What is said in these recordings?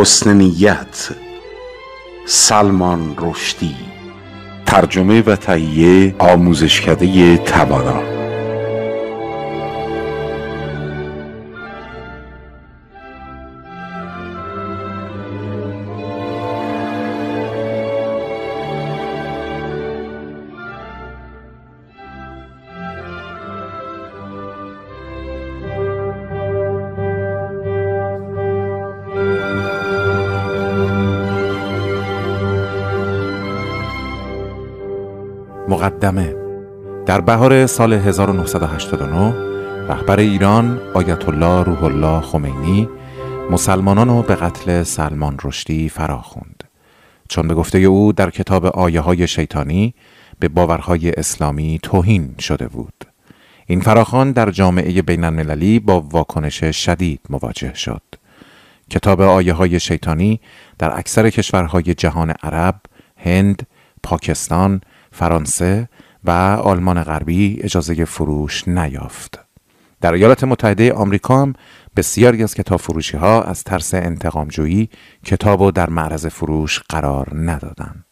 حسن سلمان رشدی ترجمه و تهیه آموزشکده توانا مقدمه در بهار سال 1989 رهبر ایران آیت الله روح الله خمینی مسلمانان رو به قتل سلمان رشدی فراخوند چون به گفته او در کتاب آیه های شیطانی به باورهای اسلامی توهین شده بود این فراخوان در جامعه بین المللی با واکنش شدید مواجه شد کتاب آیه های شیطانی در اکثر کشورهای جهان عرب، هند، پاکستان، فرانسه و آلمان غربی اجازه فروش نیافت. در ایالات متحده آمریکا هم بسیاری از کتاب فروشی ها از ترس انتقامجویی کتاب و در معرض فروش قرار ندادند.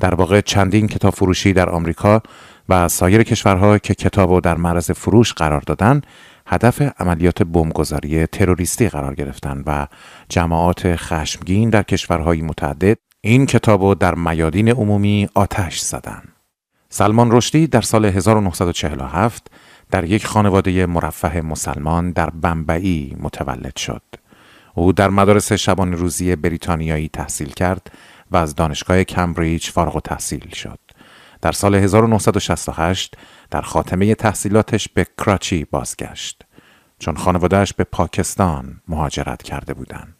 در واقع چندین کتاب فروشی در آمریکا و سایر کشورها که کتاب و در معرض فروش قرار دادند هدف عملیات بمبگذاری تروریستی قرار گرفتند و جماعات خشمگین در کشورهای متعدد این کتاب در میادین عمومی آتش زدن. سلمان رشدی در سال 1947 در یک خانواده مرفه مسلمان در بمبئی متولد شد. او در مدارس شبان روزی بریتانیایی تحصیل کرد و از دانشگاه کمبریج فارغ و تحصیل شد. در سال 1968 در خاتمه تحصیلاتش به کراچی بازگشت چون خانوادهش به پاکستان مهاجرت کرده بودند.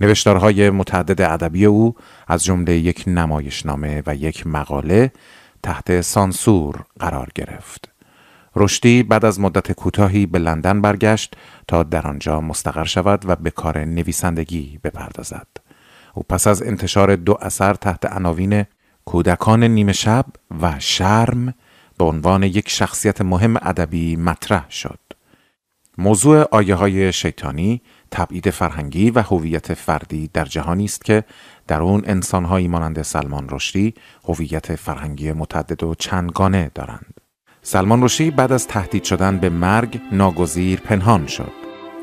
نوشتارهای متعدد ادبی او از جمله یک نمایشنامه و یک مقاله تحت سانسور قرار گرفت. رشدی بعد از مدت کوتاهی به لندن برگشت تا در آنجا مستقر شود و به کار نویسندگی بپردازد. او پس از انتشار دو اثر تحت عناوین کودکان نیمه شب و شرم به عنوان یک شخصیت مهم ادبی مطرح شد. موضوع آیه های شیطانی تبعید فرهنگی و هویت فردی در جهانی است که در اون انسانهایی مانند سلمان رشدی هویت فرهنگی متعدد و چندگانه دارند. سلمان رشدی بعد از تهدید شدن به مرگ ناگزیر پنهان شد.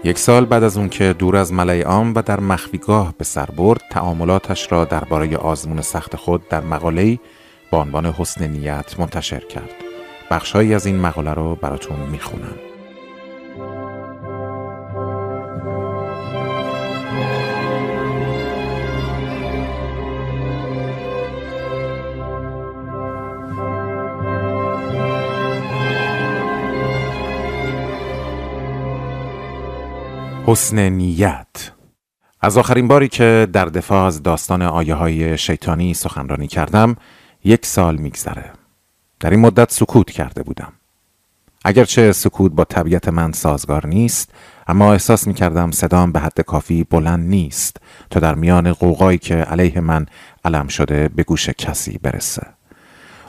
یک سال بعد از اون که دور از ملای و در مخفیگاه به سر برد، تعاملاتش را درباره آزمون سخت خود در مقاله‌ای با عنوان حسن نیت منتشر کرد. بخشهایی از این مقاله رو براتون میخونم. حسن نیت از آخرین باری که در دفاع از داستان آیه های شیطانی سخنرانی کردم یک سال میگذره در این مدت سکوت کرده بودم اگرچه سکوت با طبیعت من سازگار نیست اما احساس می کردم صدام به حد کافی بلند نیست تا در میان قوقایی که علیه من علم شده به گوش کسی برسه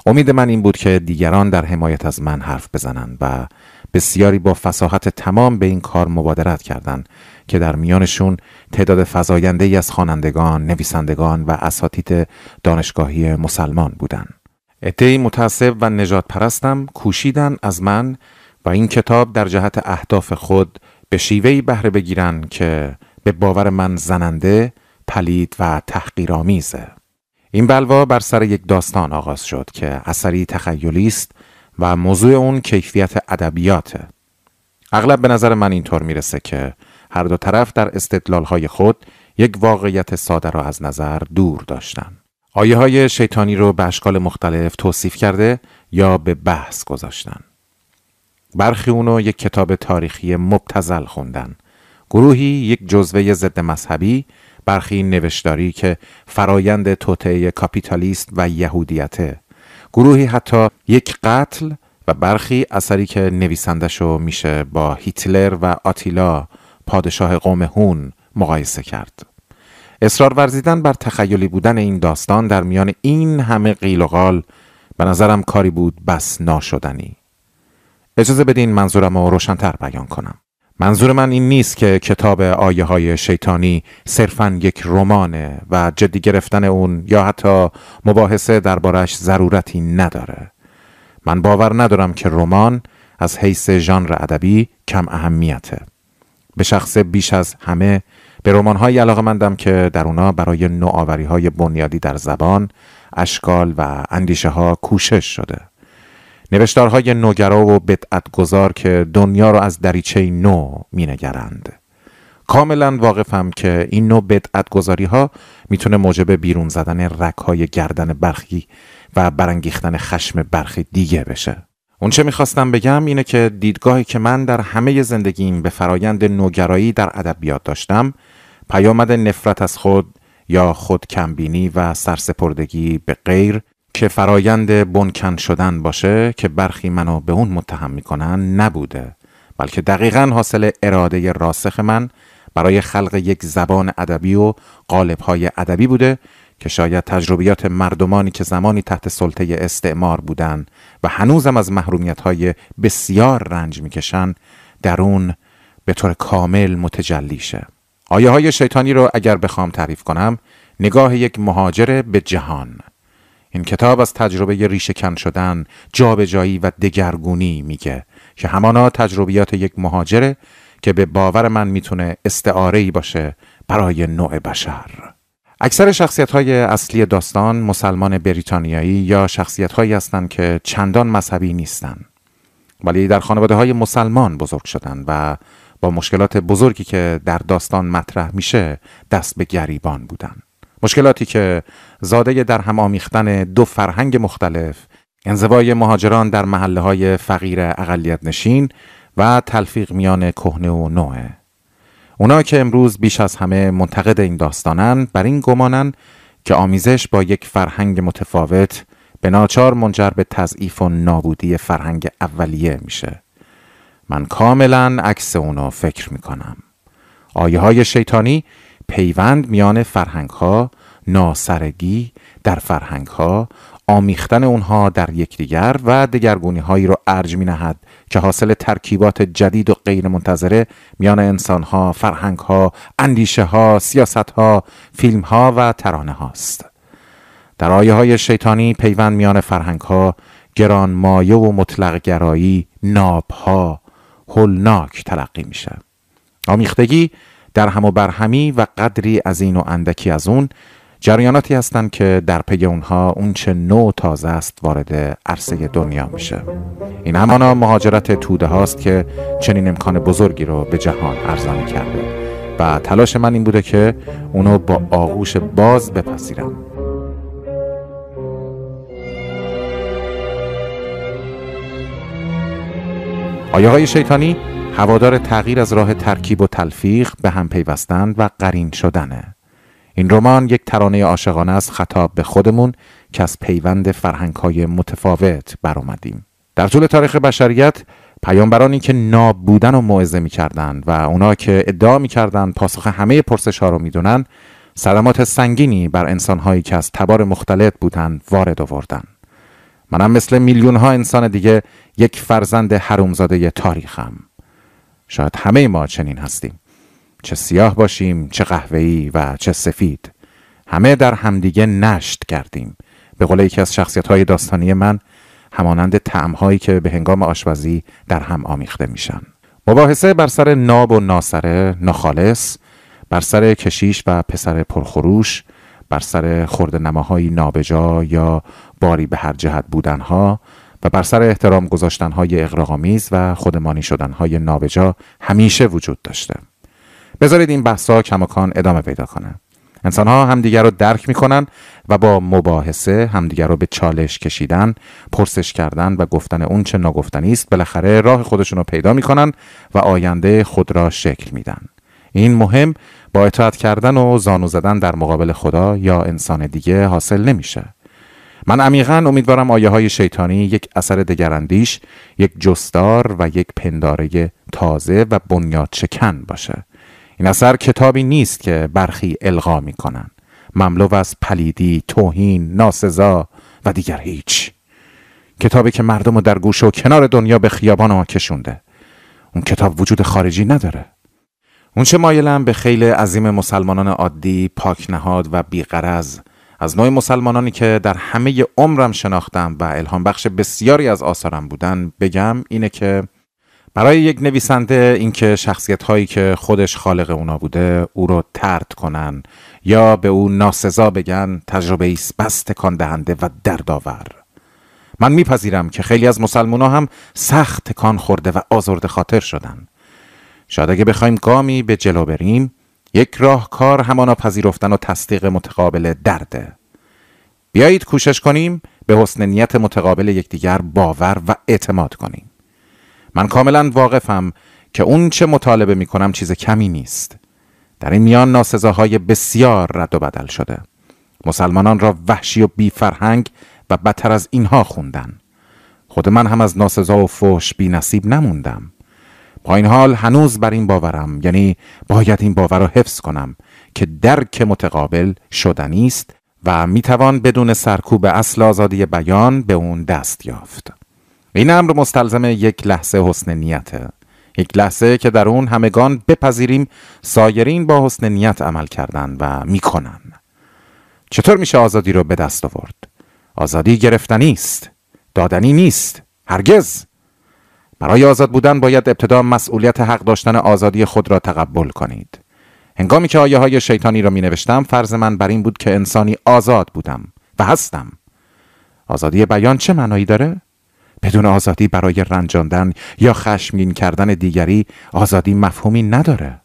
امید من این بود که دیگران در حمایت از من حرف بزنند و بسیاری با فساحت تمام به این کار مبادرت کردند که در میانشون تعداد فزاینده از خوانندگان، نویسندگان و اساتید دانشگاهی مسلمان بودند. عدهای متعصب و نجات پرستم کوشیدن از من و این کتاب در جهت اهداف خود به شیوهی بهره بگیرن که به باور من زننده، پلید و تحقیرآمیزه. این بلوا بر سر یک داستان آغاز شد که اثری تخیلی است و موضوع اون کیفیت ادبیاته اغلب به نظر من اینطور میرسه که هر دو طرف در استدلالهای خود یک واقعیت ساده را از نظر دور داشتن آیه های شیطانی رو به اشکال مختلف توصیف کرده یا به بحث گذاشتن برخی اونو یک کتاب تاریخی مبتزل خوندن گروهی یک جزوه ضد مذهبی برخی نوشداری که فرایند توطعه کاپیتالیست و یهودیته گروهی حتی یک قتل و برخی اثری که رو میشه با هیتلر و آتیلا پادشاه قوم هون مقایسه کرد اصرار ورزیدن بر تخیلی بودن این داستان در میان این همه قیل و قال به نظرم کاری بود بس ناشدنی اجازه بدین منظورم رو روشنتر بیان کنم منظور من این نیست که کتاب آیه های شیطانی صرفا یک رمانه و جدی گرفتن اون یا حتی مباحثه دربارش ضرورتی نداره من باور ندارم که رمان از حیث ژانر ادبی کم اهمیته به شخص بیش از همه به های علاقه مندم که در اونا برای نوآوری های بنیادی در زبان، اشکال و اندیشه ها کوشش شده نوشتارهای نوگرا و بدعتگذار که دنیا را از دریچه نو مینگرند کاملا واقفم که این نوع گذاری ها میتونه موجب بیرون زدن های گردن برخی و برانگیختن خشم برخی دیگه بشه اون چه میخواستم بگم اینه که دیدگاهی که من در همه زندگیم به فرایند نوگرایی در ادبیات داشتم پیامد نفرت از خود یا خود کمبینی و سرسپردگی به غیر که فرایند بنکن شدن باشه که برخی منو به اون متهم میکنن نبوده بلکه دقیقا حاصل اراده راسخ من برای خلق یک زبان ادبی و قالبهای ادبی بوده که شاید تجربیات مردمانی که زمانی تحت سلطه استعمار بودن و هنوزم از محرومیت های بسیار رنج میکشن در اون به طور کامل متجلی شه آیه های شیطانی رو اگر بخوام تعریف کنم نگاه یک مهاجر به جهان این کتاب از تجربه ریشه کن شدن، جابجایی و دگرگونی میگه که همانا تجربیات یک مهاجره که به باور من میتونه استعاره باشه برای نوع بشر. اکثر شخصیت های اصلی داستان مسلمان بریتانیایی یا شخصیت هایی هستند که چندان مذهبی نیستند. ولی در خانواده های مسلمان بزرگ شدن و با مشکلات بزرگی که در داستان مطرح میشه دست به گریبان بودند مشکلاتی که زاده در هم آمیختن دو فرهنگ مختلف انزوای مهاجران در محله های فقیر اقلیت نشین و تلفیق میان کهنه و نوعه اونا که امروز بیش از همه منتقد این داستانن بر این گمانن که آمیزش با یک فرهنگ متفاوت به ناچار منجر به تضعیف و نابودی فرهنگ اولیه میشه من کاملا عکس اونو فکر میکنم آیه های شیطانی پیوند میان ها ناسرگی در ها آمیختن اونها در یکدیگر و دگرگونی هایی را ارج می نهد که حاصل ترکیبات جدید و غیر منتظره میان انسان ها، فرهنگ ها، اندیشه ها، سیاست ها، فیلم ها و ترانه هاست. در آیه های شیطانی پیوند میان فرهنگ ها، گران مایه و مطلق گرایی، ناب ها، هلناک تلقی شود. آمیختگی در هم و برهمی و قدری از این و اندکی از اون جریاناتی هستند که در پی اونها اونچه نو تازه است وارد عرصه دنیا میشه این همانا مهاجرت توده هاست که چنین امکان بزرگی رو به جهان ارزانی کرده و تلاش من این بوده که اونو با آغوش باز بپذیرم آیاهای شیطانی هوادار تغییر از راه ترکیب و تلفیق به هم پیوستن و قرین شدنه این رمان یک ترانه عاشقانه است خطاب به خودمون که از پیوند فرهنگ های متفاوت برآمدیم در طول تاریخ بشریت پیامبرانی که ناب بودن و موعظه میکردند و اونا که ادعا میکردند پاسخ همه پرسش ها رو میدونن صدمات سنگینی بر انسانهایی که از تبار مختلف بودند وارد آوردن منم مثل میلیون ها انسان دیگه یک فرزند حرومزاده تاریخم شاید همه ما چنین هستیم چه سیاه باشیم چه قهوه‌ای و چه سفید همه در همدیگه نشت کردیم به قول یکی از شخصیت های داستانی من همانند هایی که به هنگام آشپزی در هم آمیخته میشن مباحثه بر سر ناب و ناسره ناخالص بر سر کشیش و پسر پرخروش بر سر خورد نماهای نابجا یا باری به هر جهت بودنها و بر سر احترام گذاشتن های اقراغامیز و خودمانی شدن های نابجا همیشه وجود داشته بذارید این بحث ها کماکان ادامه پیدا کنه انسان ها همدیگر رو درک میکنن و با مباحثه همدیگر رو به چالش کشیدن، پرسش کردن و گفتن اون چه ناگفتنی است بالاخره راه خودشون رو پیدا میکنن و آینده خود را شکل میدن. این مهم با اطاعت کردن و زانو زدن در مقابل خدا یا انسان دیگه حاصل نمیشه. من عمیقا امیدوارم آیه های شیطانی یک اثر دگراندیش یک جستار و یک پنداره تازه و بنیاد شکن باشه این اثر کتابی نیست که برخی القا میکنن مملو از پلیدی توهین ناسزا و دیگر هیچ کتابی که مردم رو در گوش و کنار دنیا به خیابان ما کشونده اون کتاب وجود خارجی نداره اون چه مایلم به خیلی عظیم مسلمانان عادی پاک و بیقرز از نوع مسلمانانی که در همه عمرم شناختم و الهام بخش بسیاری از آثارم بودن بگم اینه که برای یک نویسنده اینکه شخصیت هایی که خودش خالق اونا بوده او رو ترد کنن یا به او ناسزا بگن تجربه ایست بست تکان دهنده و دردآور من میپذیرم که خیلی از مسلمونا هم سخت کان خورده و آزرده خاطر شدن شاید اگه بخوایم گامی به جلو بریم یک راهکار همانا پذیرفتن و تصدیق متقابل درده بیایید کوشش کنیم به حسن نیت متقابل یکدیگر باور و اعتماد کنیم من کاملا واقفم که اون چه مطالبه می کنم چیز کمی نیست در این میان ناسزاهای بسیار رد و بدل شده مسلمانان را وحشی و بی فرهنگ و بدتر از اینها خوندن خود من هم از ناسزا و فوش بی نصیب نموندم با این حال هنوز بر این باورم یعنی باید این باور را حفظ کنم که درک متقابل شدنی است و میتوان بدون سرکوب اصل آزادی بیان به اون دست یافت این امر مستلزم یک لحظه حسن نیته یک لحظه که در اون همگان بپذیریم سایرین با حسن نیت عمل کردن و میکنن چطور میشه آزادی رو به دست آورد؟ آزادی گرفتنی است دادنی نیست هرگز برای آزاد بودن باید ابتدا مسئولیت حق داشتن آزادی خود را تقبل کنید. هنگامی که آیه های شیطانی را می نوشتم فرض من بر این بود که انسانی آزاد بودم و هستم. آزادی بیان چه معنایی داره؟ بدون آزادی برای رنجاندن یا خشمگین کردن دیگری آزادی مفهومی نداره.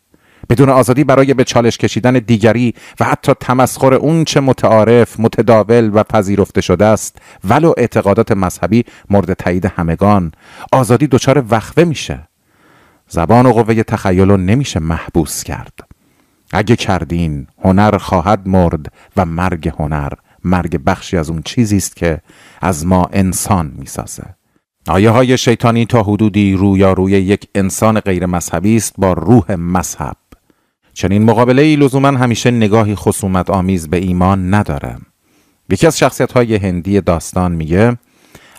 بدون آزادی برای به چالش کشیدن دیگری و حتی تمسخر اون چه متعارف متداول و پذیرفته شده است ولو اعتقادات مذهبی مورد تایید همگان آزادی دچار وقفه میشه زبان و قوه تخیل رو نمیشه محبوس کرد اگه کردین هنر خواهد مرد و مرگ هنر مرگ بخشی از اون چیزی است که از ما انسان میسازه آیه های شیطانی تا حدودی رویاروی یک انسان غیر مذهبی است با روح مذهب چنین مقابله ای لزوما همیشه نگاهی خصومت آمیز به ایمان نداره یکی از شخصیت های هندی داستان میگه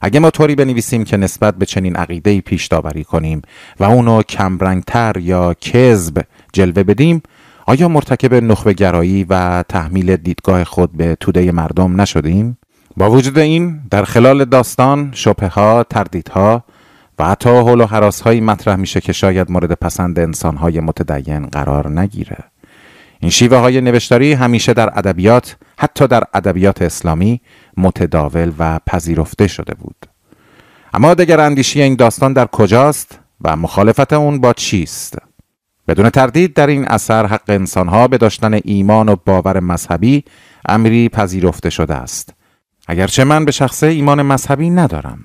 اگه ما طوری بنویسیم که نسبت به چنین عقیده پیش داوری کنیم و اونو کمرنگتر یا کذب جلوه بدیم آیا مرتکب نخبه گرایی و تحمیل دیدگاه خود به توده مردم نشدیم؟ با وجود این در خلال داستان شبه ها، تردیدها و حتی حول و حراس هایی مطرح میشه که شاید مورد پسند انسان های متدین قرار نگیره این شیوه های نوشتاری همیشه در ادبیات حتی در ادبیات اسلامی متداول و پذیرفته شده بود اما دگر اندیشی این داستان در کجاست و مخالفت اون با چیست بدون تردید در این اثر حق انسانها به داشتن ایمان و باور مذهبی امری پذیرفته شده است اگرچه من به شخصه ایمان مذهبی ندارم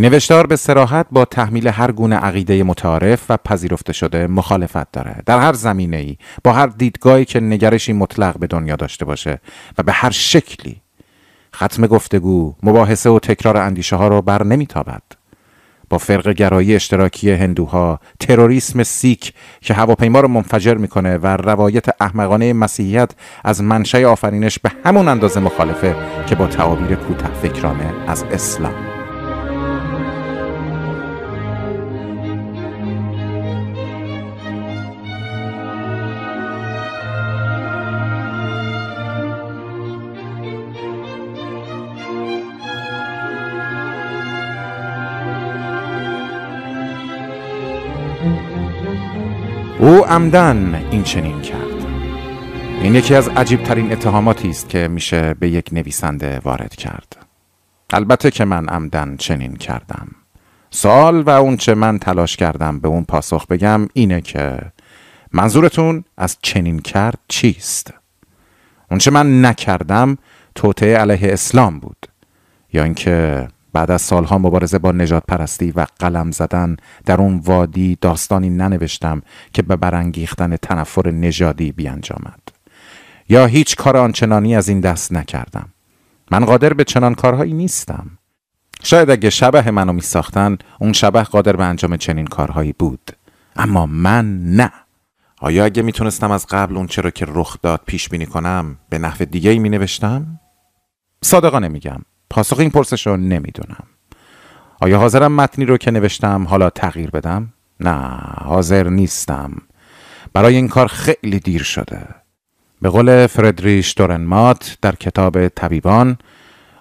نوشتار به سراحت با تحمیل هر گونه عقیده متعارف و پذیرفته شده مخالفت داره در هر زمینه ای با هر دیدگاهی که نگرشی مطلق به دنیا داشته باشه و به هر شکلی ختم گفتگو مباحثه و تکرار اندیشه ها رو بر نمیتابد با فرق گرایی اشتراکی هندوها تروریسم سیک که هواپیما رو منفجر میکنه و روایت احمقانه مسیحیت از منشأ آفرینش به همون اندازه مخالفه که با تعابیر کوتاه فکرانه از اسلام عمدن این چنین کرد این یکی از عجیبترین اتهاماتی است که میشه به یک نویسنده وارد کرد البته که من عمدن چنین کردم سال و اون چه من تلاش کردم به اون پاسخ بگم اینه که منظورتون از چنین کرد چیست؟ اون چه من نکردم توطعه علیه اسلام بود یا اینکه بعد از سالها مبارزه با نجات پرستی و قلم زدن در اون وادی داستانی ننوشتم که به برانگیختن تنفر نژادی بیانجامد یا هیچ کار آنچنانی از این دست نکردم من قادر به چنان کارهایی نیستم شاید اگه شبه منو می ساختن اون شبه قادر به انجام چنین کارهایی بود اما من نه آیا اگه میتونستم از قبل اون چرا که رخ داد پیش بینی کنم به نحو دیگه ای می نوشتم؟ صادقانه میگم پاسخ این پرسش رو نمیدونم آیا حاضرم متنی رو که نوشتم حالا تغییر بدم؟ نه حاضر نیستم برای این کار خیلی دیر شده به قول فردریش دورنمات در کتاب طبیبان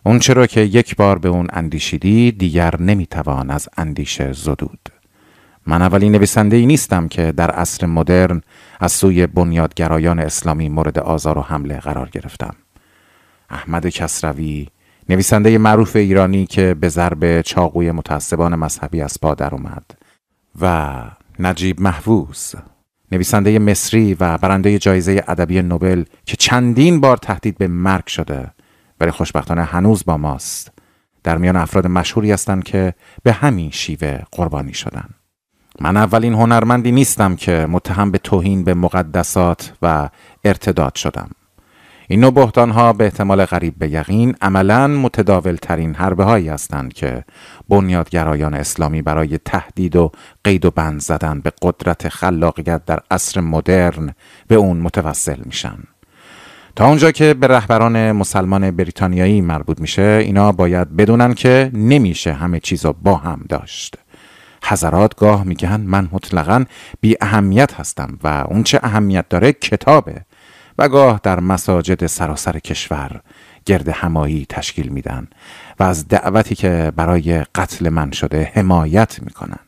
اون چرا که یک بار به اون اندیشیدی دیگر نمیتوان از اندیشه زدود من اولین نویسنده ای نیستم که در عصر مدرن از سوی بنیادگرایان اسلامی مورد آزار و حمله قرار گرفتم احمد کسروی نویسنده معروف ایرانی که به ضرب چاقوی متعصبان مذهبی از پا در اومد و نجیب محووز، نویسنده مصری و برنده جایزه ادبی نوبل که چندین بار تهدید به مرگ شده ولی خوشبختانه هنوز با ماست در میان افراد مشهوری هستند که به همین شیوه قربانی شدند من اولین هنرمندی نیستم که متهم به توهین به مقدسات و ارتداد شدم این نوع بحتان ها به احتمال غریب به یقین عملا متداول ترین حربه هایی هستند که بنیادگرایان اسلامی برای تهدید و قید و بند زدن به قدرت خلاقیت در عصر مدرن به اون متوسل میشن. تا اونجا که به رهبران مسلمان بریتانیایی مربوط میشه اینا باید بدونن که نمیشه همه چیز رو با هم داشت حضرات گاه میگن من مطلقا بی اهمیت هستم و اونچه اهمیت داره کتابه و گاه در مساجد سراسر کشور گرد همایی تشکیل میدن و از دعوتی که برای قتل من شده حمایت میکنن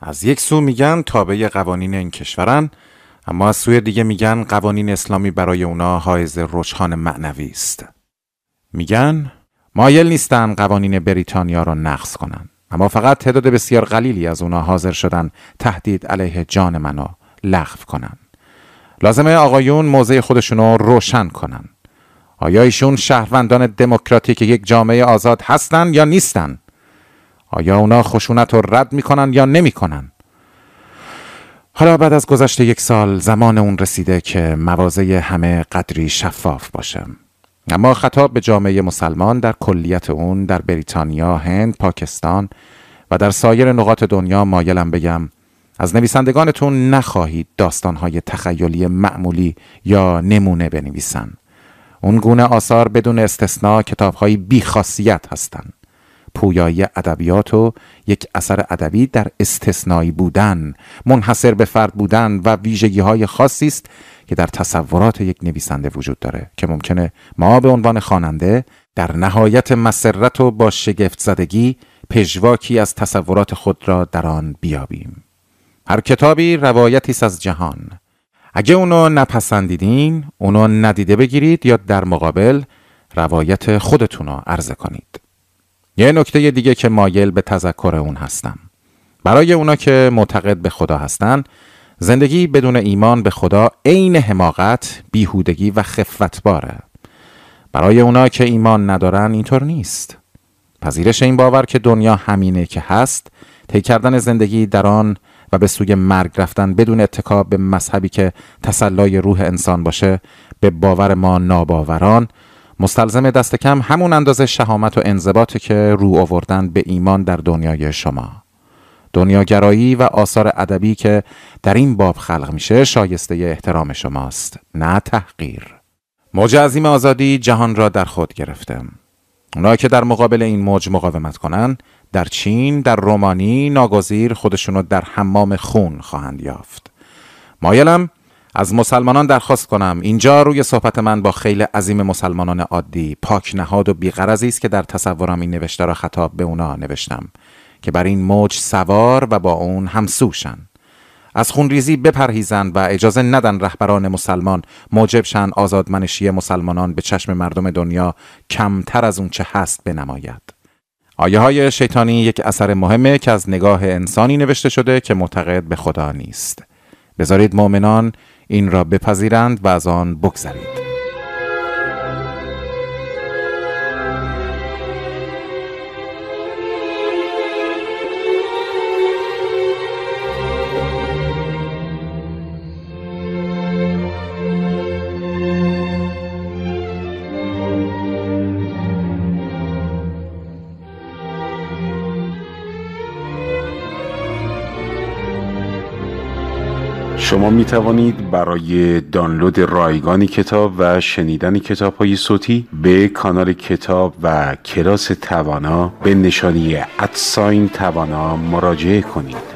از یک سو میگن تابع قوانین این کشورن اما از سوی دیگه میگن قوانین اسلامی برای اونا حائز رجحان معنوی است میگن مایل نیستن قوانین بریتانیا را نقض کنن اما فقط تعداد بسیار قلیلی از اونا حاضر شدن تهدید علیه جان منو لغو کنن لازمه آقایون موضع خودشون رو روشن کنن آیا ایشون شهروندان دموکراتیک یک جامعه آزاد هستن یا نیستن آیا اونا خشونت رو رد میکنن یا نمیکنن حالا بعد از گذشت یک سال زمان اون رسیده که موازه همه قدری شفاف باشه اما خطاب به جامعه مسلمان در کلیت اون در بریتانیا، هند، پاکستان و در سایر نقاط دنیا مایلم بگم از نویسندگانتون نخواهید داستانهای تخیلی معمولی یا نمونه بنویسن اون گونه آثار بدون استثنا کتابهای بیخاصیت هستند پویایی ادبیات و یک اثر ادبی در استثنایی بودن منحصر به فرد بودن و ویژگی های خاصی است که در تصورات یک نویسنده وجود داره که ممکنه ما به عنوان خواننده در نهایت مسرت و با شگفت زدگی پژواکی از تصورات خود را در آن بیابیم هر کتابی روایتی از جهان اگه اونو نپسندیدین اونو ندیده بگیرید یا در مقابل روایت خودتون رو عرضه کنید یه نکته دیگه که مایل به تذکر اون هستم برای اونا که معتقد به خدا هستن زندگی بدون ایمان به خدا عین حماقت بیهودگی و باره برای اونا که ایمان ندارن اینطور نیست پذیرش این باور که دنیا همینه که هست طی کردن زندگی در آن و به سوی مرگ رفتن بدون اتکاب به مذهبی که تسلای روح انسان باشه به باور ما ناباوران مستلزم دست کم همون اندازه شهامت و انضباطی که رو آوردن به ایمان در دنیای شما دنیاگرایی و آثار ادبی که در این باب خلق میشه شایسته احترام شماست نه تحقیر موج عظیم آزادی جهان را در خود گرفتم اونا که در مقابل این موج مقاومت کنن در چین، در رومانی ناگزیر خودشون در حمام خون خواهند یافت. مایلم از مسلمانان درخواست کنم اینجا روی صحبت من با خیلی عظیم مسلمانان عادی پاک نهاد و بیغرضی است که در تصورم این نوشته را خطاب به اونا نوشتم که بر این موج سوار و با اون همسوشن از خونریزی بپرهیزند و اجازه ندن رهبران مسلمان موجب شن آزادمنشی مسلمانان به چشم مردم دنیا کمتر از اون چه هست بنماید آیه های شیطانی یک اثر مهمه که از نگاه انسانی نوشته شده که معتقد به خدا نیست. بذارید مؤمنان این را بپذیرند و از آن بگذرید. شما می توانید برای دانلود رایگان کتاب و شنیدن کتاب های صوتی به کانال کتاب و کلاس توانا به نشانی ادساین توانا مراجعه کنید